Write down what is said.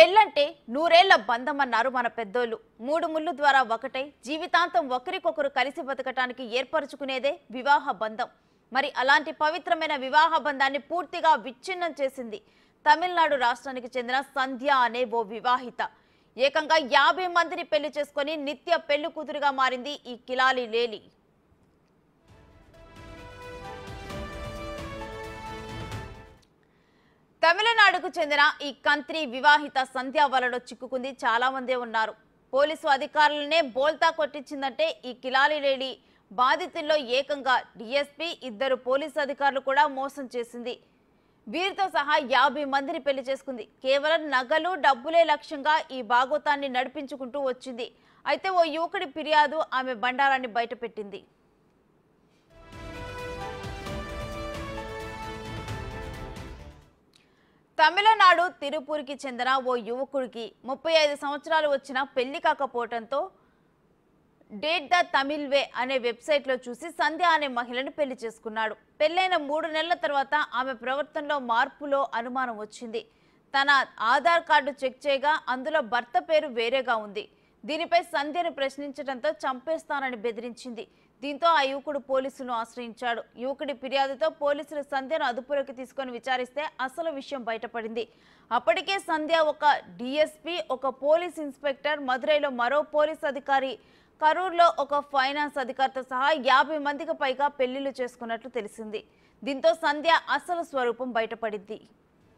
పెళ్ళంటే నూరేళ్ల అన్నారు మన పెద్దోళ్ళు మూడు ముళ్ళు ద్వారా ఒకటై జీవితాంతం ఒకరికొకరు కలిసి బతకటానికి ఏర్పరచుకునేదే వివాహ బంధం మరి అలాంటి పవిత్రమైన వివాహ బంధాన్ని పూర్తిగా విచ్ఛిన్నం చేసింది తమిళనాడు రాష్ట్రానికి చెందిన సంధ్య అనే ఓ వివాహిత ఏకంగా యాభై మందిని పెళ్లి చేసుకుని నిత్య పెళ్లి కూతురుగా మారింది ఈ కిలాలి లేలి తమిళనాడుకు చెందిన ఈ కంత్రి వివాహిత సంధ్యా వలలో చిక్కుకుంది చాలా మందే ఉన్నారు పోలీసు అధికారులనే బోల్తా కొట్టించిందంటే ఈ కిలాలి లేడీ బాధితుల్లో ఏకంగా డిఎస్పీ ఇద్దరు పోలీసు అధికారులు కూడా మోసం చేసింది వీరితో సహా యాభై మందిని పెళ్లి చేసుకుంది కేవలం నగలు డబ్బులే లక్ష్యంగా ఈ భాగోతాన్ని నడిపించుకుంటూ వచ్చింది అయితే ఓ యువకుడి ఫిర్యాదు ఆమె బండారాన్ని బయటపెట్టింది తమిళనాడు తిరుపూర్కి చెందిన ఓ యువకుడికి ముప్పై ఐదు సంవత్సరాలు వచ్చిన పెళ్లి కాకపోవడంతో డేట్ ద వే అనే వెబ్సైట్లో చూసి సంధ్య అనే మహిళను పెళ్లి చేసుకున్నాడు పెళ్ళైన మూడు నెలల తర్వాత ఆమె ప్రవర్తనలో మార్పులో అనుమానం వచ్చింది తన ఆధార్ కార్డు చెక్ చేయగా అందులో భర్త పేరు వేరేగా ఉంది దీనిపై సంధ్యను ప్రశ్నించడంతో చంపేస్తానని బెదిరించింది దీంతో ఆ యువకుడు పోలీసులను ఆశ్రయించాడు యువకుడి ఫిర్యాదుతో పోలీసులు సంధ్యను అదుపులోకి తీసుకొని విచారిస్తే అసలు విషయం బయటపడింది అప్పటికే సంధ్య ఒక డిఎస్పీ ఒక పోలీస్ ఇన్స్పెక్టర్ మదురైలో మరో పోలీస్ అధికారి కరూర్లో ఒక ఫైనాన్స్ అధికారితో సహా యాభై మందికి పైగా పెళ్లిళ్లు చేసుకున్నట్లు తెలిసింది దీంతో సంధ్య అసలు స్వరూపం బయటపడింది